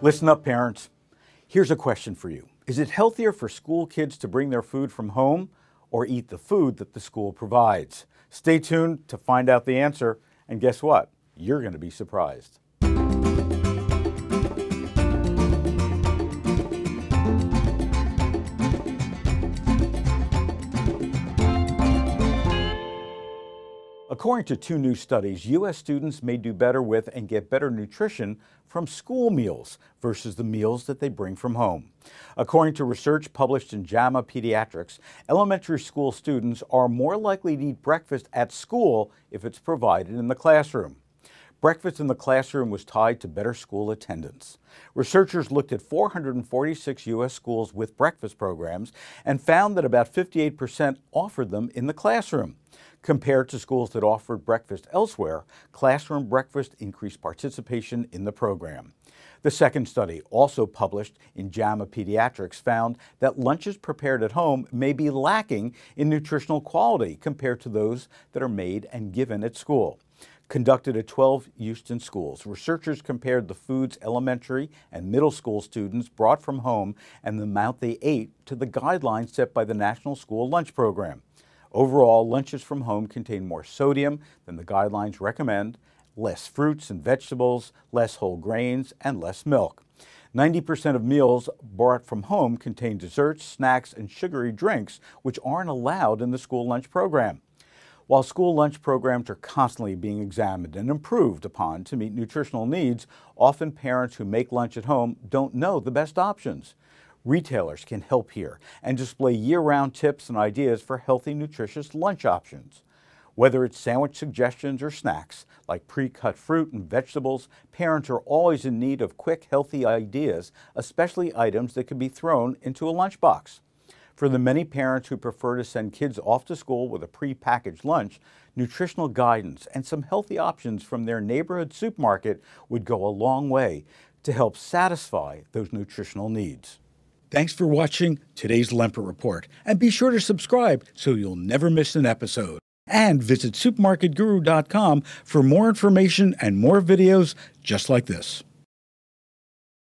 Listen up, parents. Here's a question for you Is it healthier for school kids to bring their food from home or eat the food that the school provides? Stay tuned to find out the answer, and guess what? You're going to be surprised. According to two new studies, U.S. students may do better with and get better nutrition from school meals versus the meals that they bring from home. According to research published in JAMA Pediatrics, elementary school students are more likely to eat breakfast at school if it's provided in the classroom. Breakfast in the classroom was tied to better school attendance. Researchers looked at 446 U.S. schools with breakfast programs and found that about 58% offered them in the classroom. Compared to schools that offered breakfast elsewhere, classroom breakfast increased participation in the program. The second study, also published in JAMA Pediatrics, found that lunches prepared at home may be lacking in nutritional quality compared to those that are made and given at school. Conducted at 12 Houston schools, researchers compared the foods elementary and middle school students brought from home and the amount they ate to the guidelines set by the National School Lunch Program. Overall, lunches from home contain more sodium than the guidelines recommend, less fruits and vegetables, less whole grains, and less milk. 90% of meals brought from home contain desserts, snacks, and sugary drinks, which aren't allowed in the school lunch program. While school lunch programs are constantly being examined and improved upon to meet nutritional needs, often parents who make lunch at home don't know the best options. Retailers can help here and display year-round tips and ideas for healthy, nutritious lunch options. Whether it's sandwich suggestions or snacks, like pre-cut fruit and vegetables, parents are always in need of quick, healthy ideas, especially items that can be thrown into a lunchbox. For the many parents who prefer to send kids off to school with a pre-packaged lunch, nutritional guidance and some healthy options from their neighborhood supermarket would go a long way to help satisfy those nutritional needs. Thanks for watching today's Lemper Report, and be sure to subscribe so you'll never miss an episode. And visit supermarketguru.com for more information and more videos just like this.